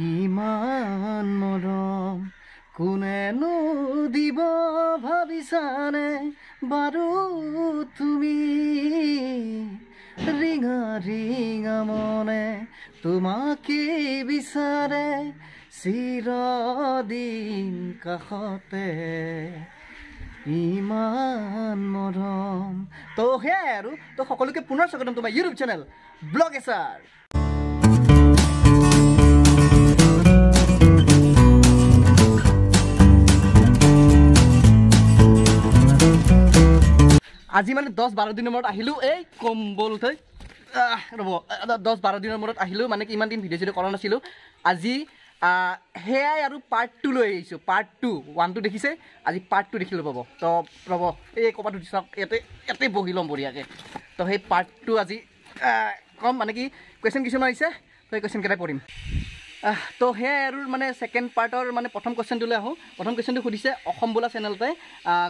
ইমান মৰম কোনেনো দিব ভাবিছানে বাৰু তুমি ৰিঙা ৰিঙা মনে তোমাকে বিচাৰে চিৰদিন কাষতে ইমান মৰম তো সেয়াই আৰু তো সকলোকে পুনৰ স্বাগতম তোমাৰ ইউটিউব চেনেল ব্লগ এছাৰ আজি মানে দহ বাৰ দিনৰ মূৰত আহিলোঁ এই কম্বল থৈ ৰ'ব দহ বাৰ দিনৰ মূৰত আহিলোঁ মানে কি ইমান দিন ভিডিঅ' চিডিঅ' কৰা নাছিলোঁ আজি সেয়াই আৰু পাৰ্ট টু লৈ আহিছোঁ পাৰ্ট টু ওৱানটো দেখিছে আজি পাৰ্ট টু দেখিলোঁ পাব তো ৰ'ব এই ক'ৰবাত উঠি চাওক ইয়াতে ইয়াতে বহি ল'ম বঢ়িয়াকৈ তো সেই পাৰ্ট টু আজি ক'ম মানে কি কুৱেশ্যন কিছুমান আহিছে তো সেই কুৱেশ্যনকেইটাই পঢ়িম তো সেয়াই আৰু মানে ছেকেণ্ড পাৰ্টৰ মানে প্ৰথম কুৱেশ্যনটোলৈ আহোঁ প্ৰথম কুৱেশ্যনটো সুধিছে অসম বোলা চেনেলটোৱে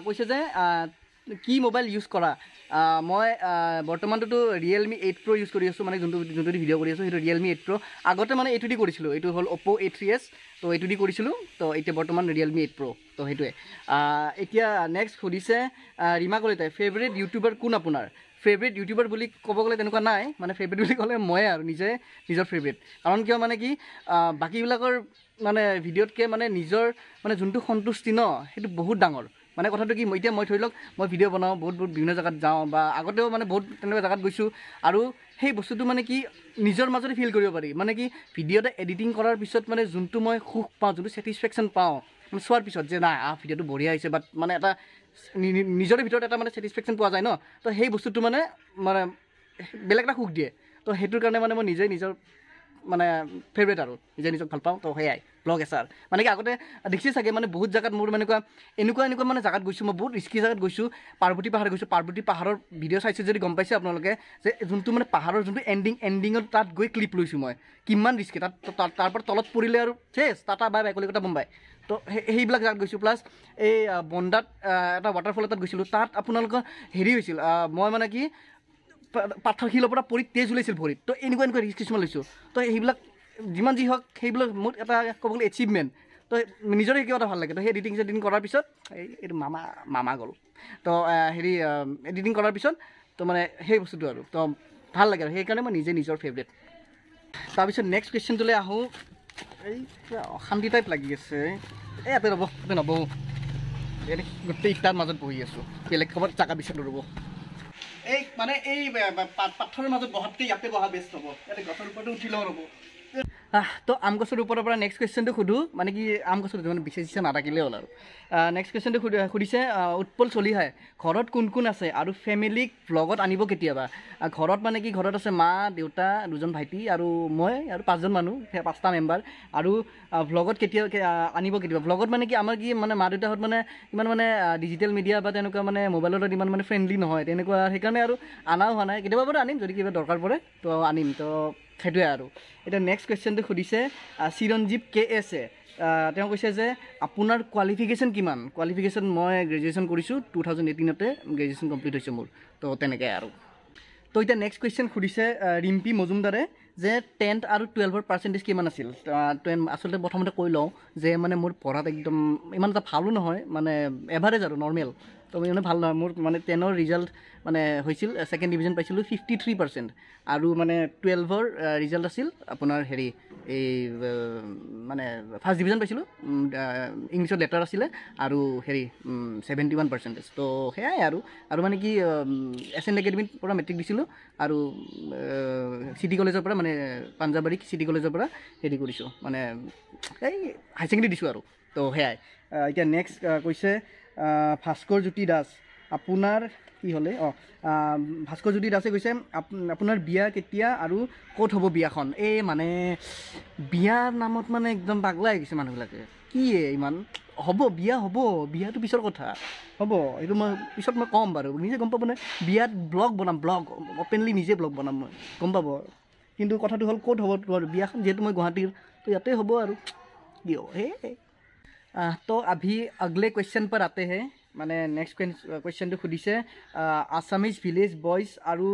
কৈছে যে কি মোবাইল ইউজ কৰা মই বৰ্তমানটোতো ৰিয়েলমি এইট প্ৰ' ইউজ কৰি আছোঁ মানে যোনটো যোনটো দি ভিডিঅ' কৰি আছোঁ সেইটো ৰিয়েলমি এইট প্ৰ' আগতে মানে এইটো দি কৰিছিলোঁ এইটো হ'ল অপ' এইট থ্ৰী এছ ত' এইটো দি কৰিছিলোঁ ত' এতিয়া বৰ্তমান ৰিয়েলমি এইট প্ৰ' ত' সেইটোৱে এতিয়া নেক্সট সুধিছে ৰীমা কলিতাই ফেভৰেট ইউটিউবাৰ কোন আপোনাৰ ফেভৰেট ইউটিউবাৰ বুলি ক'ব গ'লে তেনেকুৱা নাই মানে ফেভৰেট বুলি ক'লে ময়ে আৰু নিজে নিজৰ ফেভৰেট কাৰণ কিয় মানে কি বাকীবিলাকৰ মানে ভিডিঅ'তকৈ মানে নিজৰ মানে যোনটো সন্তুষ্টি ন সেইটো বহুত ডাঙৰ মানে কথাটো কি মই এতিয়া মই ধৰি লওক মই ভিডিঅ' বনাওঁ বহুত বহুত বিভিন্ন জেগাত যাওঁ বা আগতেও মানে বহুত তেনেকুৱা জেগাত গৈছোঁ আৰু সেই বস্তুটো মানে কি নিজৰ মাজতে ফিল কৰিব পাৰি মানে কি ভিডিঅ'তে এডিটিং কৰাৰ পিছত মানে যোনটো মই সুখ পাওঁ যোনটো ছেটিছফেকশ্যন পাওঁ মানে চোৱাৰ পিছত যে নাই আহ ভিডিঅ'টো বঢ়িয়া আহিছে বাট মানে এটা নিজৰে ভিতৰত এটা মানে ছেটিছফেকশ্যন পোৱা যায় ন তো সেই বস্তুটো মানে মানে বেলেগ এটা সুখ দিয়ে তো সেইটোৰ কাৰণে মানে মই নিজেই নিজৰ মানে ফেভৰেট আৰু নিজে নিজক ভাল পাওঁ তো সেয়াই ব্লগ এছাৰ মানে কি আগতে দেখিছে চাগে মানে বহুত জেগাত মোৰ মানে কোৱা এনেকুৱা এনেকুৱা মানে জেগাত গৈছোঁ মই বহুত ৰিস্কি জেগাত গৈছোঁ পাৰ্বতী পাহাৰ গৈছোঁ পাৰ্বতী পাহাৰৰ ভিডিঅ' চাইছোঁ যদি গম পাইছে আপোনালোকে যে যোনটো মানে পাহাৰৰ যোনটো এণ্ডিং এণ্ডিঙত তাত গৈ ক্লিপ লৈছোঁ মই কিমান ৰিস্কি তাত তাৰপৰা তলত পৰিলে আৰু চেছ তাত বাই বাই কলিকতা বম্বাই তো সেইবিলাক জেগাত গৈছোঁ প্লাছ এই বন্দাত এটা ৱাটাৰফল এটাত গৈছিলোঁ তাত আপোনালোকৰ হেৰি হৈছিল মই মানে কি পাথৰশিলৰ পৰা পৰি তেজ ওলাইছিল ভৰিত তো এনেকুৱা এনেকুৱা ৰিস্ক কিছুমান লৈছোঁ তো সেইবিলাক যিমান যি হওক সেইবিলাক মোৰ এটা ক'ব গ'লে এচিভমেণ্ট তো নিজৰে কিবা এটা ভাল লাগে তো সেই এডিটিং চেডিটিং কৰাৰ পিছত এই এইটো মামা মামা গ'ল তো হেৰি এডিটিং কৰাৰ পিছত তো মানে সেই বস্তুটো আৰু তো ভাল লাগে আৰু সেইকাৰণে মই নিজে নিজৰ ফেভৰেট তাৰপিছত নেক্সট কুৱেশ্যনটোলৈ আহোঁ এই অশান্তি টাইপ লাগি আছে এই ইয়াতে ৰ'ব ইয়াতে নবহোঁ গোটেই ইটাৰ মাজত বহি আছোঁ বেলেগ খবৰ চাকা বিচাৰ ৰ'ব এই মানে এই পাথৰৰ মাজত বহাতকৈ ইয়াতে বহা বেষ্ট হ'ব ইয়াতে গছৰ ওপৰতো উঠিলেও ৰ'ব তো আম গছৰ ওপৰৰ পৰা নেক্সট কুৱেশ্যনটো সুধোঁ মানে কি আম গছৰ মানে বিচাৰিছে নাথাকিলেও হ'ল আৰু নেক্সট কুৱেশ্যনটো সুধিছে উৎপল চলিহাই ঘৰত কোন কোন আছে আৰু ফেমিলিক ব্লগত আনিব কেতিয়াবা ঘৰত মানে কি ঘৰত আছে মা দেউতা দুজন ভাইটি আৰু মই আৰু পাঁচজন মানুহ পাঁচটা মেম্বাৰ আৰু ব্লগত কেতিয়া আনিব কেতিয়াবা ব্লগত মানে কি আমাৰ কি মানে মা দেউতাহঁত মানে ইমান মানে ডিজিটেল মিডিয়া বা তেনেকুৱা মানে মোবাইলত ইমান মানে ফ্ৰেণ্ডলি নহয় তেনেকুৱা সেইকাৰণে আৰু আনাও হোৱা নাই কেতিয়াবা বাৰু আনিম যদি কিবা দৰকাৰ পৰে তো আনিম তো সেইটোৱে আৰু এতিয়া নেক্সট কুৱেশ্যনটো সুধিছে চিৰঞ্জীৱ কে এছে তেওঁ কৈছে যে আপোনাৰ কোৱালিফিকেশ্যন কিমান কোৱালিফিকেশ্যন মই গ্ৰেজুৱেশ্যন কৰিছোঁ টু থাউজেণ্ড এইটিনতে গ্ৰেজুৱেশ্যন কমপ্লিট হৈছে মোৰ তো তেনেকৈ আৰু তো এতিয়া নেক্সট কুৱেশ্যন সুধিছে ৰিম্পী মজুমদাৰে যে টেন্থ আৰু টুৱেলভৰ পাৰ্চেণ্টেজ কিমান আছিল আচলতে প্ৰথমতে কৈ লওঁ যে মানে মোৰ পঢ়াত একদম ইমান এটা ভালো নহয় মানে এভাৰেজ আৰু নৰ্মেল তো মানে ভাল নহয় মোৰ মানে টেনৰ ৰিজাল্ট মানে হৈছিল ছেকেণ্ড ডিভিজন পাইছিলোঁ ফিফটি থ্ৰী পাৰ্চেণ্ট আৰু মানে টুৱেলভৰ ৰিজাল্ট আছিল আপোনাৰ হেৰি এই মানে ফাৰ্ষ্ট ডিভিজন পাইছিলোঁ ইংলিছত লেটাৰ আছিলে আৰু হেৰি ছেভেণ্টি ওৱান পাৰ্চেণ্টেজ তো সেয়াই আৰু আৰু মানে কি এছ এন একাডেমিত পৰা মেট্ৰিক দিছিলোঁ আৰু চিটি কলেজৰ পৰা মানে পাঞ্জাবাৰী চিটি কলেজৰ পৰা হেৰি কৰিছোঁ মানে এই হাই ছেকেণ্ডেৰী দিছোঁ আৰু তো সেয়াই এতিয়া নেক্সট কৈছে ভাস্কৰজ্যোতি দাস আপোনাৰ কি হ'লে অঁ ভাস্কৰজ্যোতি দাসে কৈছে আপোনাৰ বিয়া কেতিয়া আৰু ক'ত হ'ব বিয়াখন এই মানে বিয়াৰ নামত মানে একদম পাগলাই গৈছে মানুহবিলাকে কিয়ে ইমান হ'ব বিয়া হ'ব বিয়াটো পিছৰ কথা হ'ব এইটো মই পিছত মই ক'ম বাৰু নিজে গম পাবনে বিয়াত ব্লগ বনাম ব্লগ অপেনলি নিজে ব্লগ বনাম মই গম পাব কিন্তু কথাটো হ'ল ক'ত হ'ব বিয়াখন যিহেতু মই গুৱাহাটীৰ ত' ইয়াতে হ'ব আৰু কিয় সেই তো আভি আগলে কুৱেশ্যন পৰ আতে হে মানে নেক্সট কুৱেশ্যনটো সুধিছে আসামিজ ভিলেজ বইজ আৰু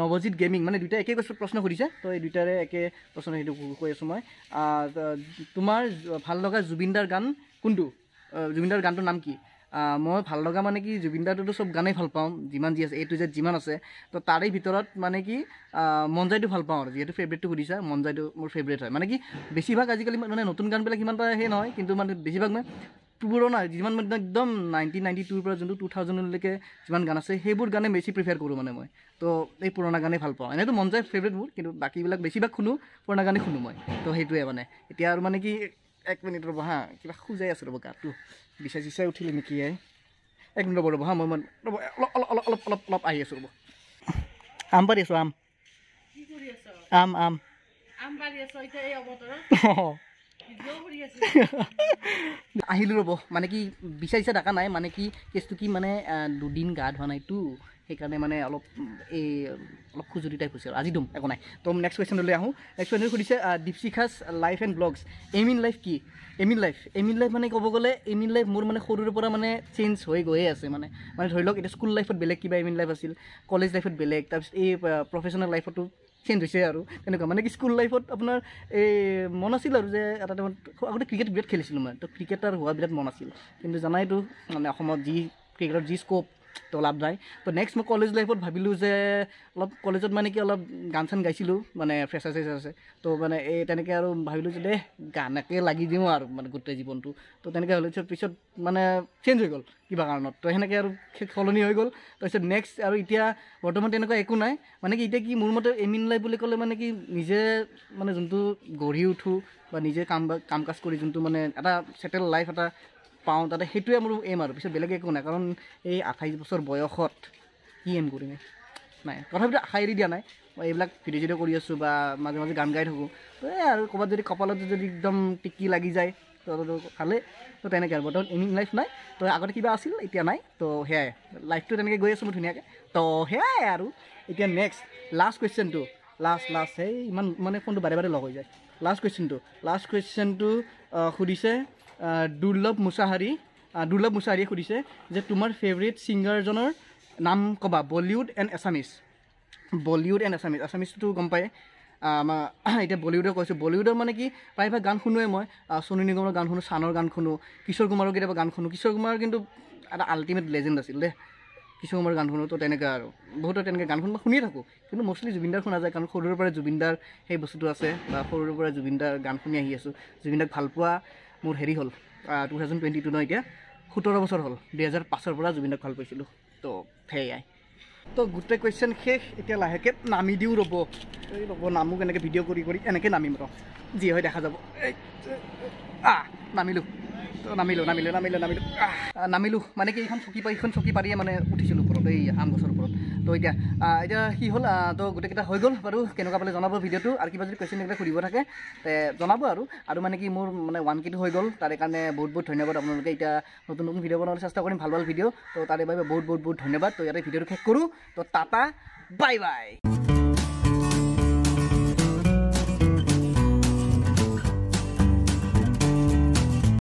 নৱজিৎ গেমিং মানে দুইটাই একে কৈছোঁ প্ৰশ্ন সুধিছে তো এই দুইটাৰে একে প্ৰশ্ন সেইটো কৈ আছোঁ মই তোমাৰ ভাল লগা জুবিনদাৰ গান কোনটো জুবিনদাৰ গানটোৰ নাম কি মই ভাল লগা মানে কি জুবিন দাটোতো চব গানেই ভাল পাওঁ যিমান যি আছে এ টু জেড যিমান আছে তো তাৰে ভিতৰত মানে কি মন যায়টো ভাল পাওঁ আৰু যিহেতু ফেভৰেটটো সুধিছা মন যায়টো মোৰ ফেভৰেট হয় মানে কি বেছিভাগ আজিকালি মানে নতুন গানবিলাক সিমান এটা সেই নহয় কিন্তু মানে বেছিভাগ মানে পুৰণা যিমান মানে একদম নাইণ্টিন নাইণ্টি টুৰ পৰা যোনটো টু থাউজেণ্ডলৈকে যিমান গান আছে সেইবোৰ গানে বেছি প্ৰিফাৰ কৰোঁ মানে মই তো এই পুৰণা গানেই ভাল পাওঁ এনেইতো মন যায় ফেভৰেট মোৰ কিন্তু বাকীবিলাক বেছিভাগ শুনো পুৰণা গানেই শুনো মই তো সেইটোৱে মানে এতিয়া আৰু মানে কি এক মিনিট ৰ'ব হা কিবা খোজাই আছো ৰ'ব গাটো বিচাৰি চিচাই উঠিলে নেকি আই এক মিনিট ৰ'ব ৰ'ব হা মই মই ৰ'ব অলপ অলপ অলপ অলপ অলপ আহি আছোঁ ৰ'ব আম পাৰি আছোঁ আম আম আম আহিলোঁ ৰ'ব মানে কি বিচাৰিছে থকা নাই মানে কি কেচটো কি মানে দুদিন গা ধোৱা নাইতো সেইকাৰণে মানে অলপ এই অলপ খুজুৰি টাইপ হৈছে আৰু আজি দিম একো নাই তো নেক্সট লৈ আহোঁ নেক্সট কুৱেশ্যনটো সুধিছে Dipshikha's life and blogs aim in life কি aim in life aim in life মানে ক'ব গ'লে এম ইন লাইফ মোৰ মানে সৰুৰে পৰা মানে চেঞ্জ হৈ গৈয়ে আছে মানে মানে ধৰি লওক এতিয়া স্কুল লাইফত বেলেগ কিবা এম ইন লাইফ আছিল কলেজ লাইফত বেলেগ তাৰপিছত এই প্ৰফেচনেল লাইফতো চেঞ্জ হৈছে আৰু তেনেকুৱা মানে কি স্কুল লাইফত আপোনাৰ এই মন আছিল আৰু যে এটা টাইমত আগতে ক্ৰিকেট বিৰাট খেলিছিলোঁ মানে তো ক্ৰিকেটাৰ হোৱা বিৰাট মন আছিল কিন্তু জানাইতো মানে অসমত যি ক্ৰিকেটৰ যি স্ক'প তো লাভ নাই তো নেক্সট মই কলেজ লাইফত ভাবিলোঁ যে অলপ কলেজত মানে কি অলপ গান চান গাইছিলোঁ মানে ফ্ৰেছাৰ চেছাৰ আছে তো মানে এই তেনেকৈ আৰু ভাবিলোঁ যে দেহ গানকে লাগি দিওঁ আৰু মানে গোটেই জীৱনটো তো তেনেকৈ হ'লে পিছত মানে চেঞ্জ হৈ গ'ল কিবা কাৰণত তো সেনেকৈ আৰু সলনি হৈ গ'ল তাৰপিছত নেক্সট আৰু এতিয়া বৰ্তমান তেনেকুৱা একো নাই মানে কি এতিয়া কি মোৰ মতে এমিন লাইফ বুলি ক'লে মানে কি নিজে মানে যোনটো গঢ়ি উঠোঁ বা নিজে কাম কাম কাজ কৰি যোনটো মানে এটা চেটেল লাইফ এটা পাওঁ তাতে সেইটোৱে মোৰ এইম আৰু পিছত বেলেগ একো নাই কাৰণ এই আঠাইছ বছৰ বয়সত কি এইম কৰিম নাই তথাপিতো আশা এৰি দিয়া নাই মই এইবিলাক ভিডিঅ' চিডিঅ' কৰি আছোঁ বা মাজে মাজে গান গাই থাকোঁ তো এই আৰু ক'ৰবাত যদি কপালত যদি একদম টিকি লাগি যায় তো ভালেই তো তেনেকৈ আৰু বৰ্তমান ইনিং লাইফ নাই তো আগতে কিবা আছিল এতিয়া নাই তো সেয়াই লাইফটো তেনেকৈ গৈ আছোঁ মই ধুনীয়াকৈ তো সেয়াই আৰু এতিয়া নেক্সট লাষ্ট কুৱেশ্যনটো লাষ্ট লাষ্ট সেই ইমান মানে ফোনটো বাৰে বাৰে লগ হৈ যায় লাষ্ট কুৱেশ্যনটো লাষ্ট কুৱেশ্যনটো সুধিছে দুৰ্লভ মুছাহাৰী দুৰ্লভ মুছাহাৰীয়ে সুধিছে যে তোমাৰ ফেভৰেট ছিংগাৰজনৰ নাম ক'বা বলিউড এণ্ড এছামিজ বলিউড এণ্ড এছামিজ এছামিজটোতো গম পায় আমাৰ এতিয়া বলিউডে কৈছোঁ বলিউডৰ মানে কি প্ৰায়ভাগ গান শুনোৱে মই চনু নিগমৰ গান শুনো চানৰ গান শুনো কিশোৰ কুমাৰৰ কেতিয়াবা গান শুনো কিশোৰ কুমাৰৰ কিন্তু এটা আল্টিমেট লেজেণ্ড আছিল দে কিশোৰ কুমাৰৰ গান শুনো তো তেনেকৈ আৰু বহুতো তেনেকৈ গান শুনো মই শুনিয়ে থাকোঁ কিন্তু মষ্টলি জুবিনদাৰ শুনা যায় কাৰণ সৰুৰে পৰাই জুবিনদাৰ সেই বস্তুটো আছে বা সৰুৰে পৰা জুবিনদাৰ গান শুনি আহি আছোঁ জুবিনদাক ভাল পোৱা মোৰ হেৰি হ'ল টু থাউজেণ্ড টুৱেণ্টি টু ন এতিয়া সোতৰ বছৰ হ'ল দুই হাজাৰ পাঁচৰ পৰা জুবিনক ভাল পাইছিলোঁ তো সেয়াই তো গোটেই কুৱেশ্যন শেষ এতিয়া লাহেকৈ নামি দিও ৰ'ব এই ৰ'ব নামো এনেকৈ ভিডিঅ' কৰি কৰি এনেকৈ নামিম ৰ যি হয় দেখা যাব নামিলোঁ তো নামিলোঁ নামিলোঁ নামিলোঁ নামিলোঁ নামিলোঁ মানে কি এইখন চকী পাৰি এইখন চকী পাৰিয়ে মানে উঠিছিলোঁ ওপৰত এই আম গছৰ ওপৰত তো এতিয়া এতিয়া কি হ'ল তো গোটেইকেইটা হৈ গ'ল বাৰু কেনেকুৱা পালে জনাব ভিডিঅ'টো আৰু কিবা যদি কুৱেশ্যন এইবিলাক সুধিব থাকে জনাব আৰু আৰু মানে কি মোৰ মানে ওৱান কেটো হৈ গ'ল তাৰে কাৰণে বহুত বহুত ধন্যবাদ আপোনালোকে এতিয়া নতুন নতুন ভিডিঅ' বনাবলৈ চেষ্টা কৰিম ভাল ভাল ভিডিঅ' তো তাৰে বাবে বহুত বহুত বহুত ধন্যবাদ তো ইয়াতে ভিডিঅ'টো শেষ কৰোঁ তো টাটা বাই বাই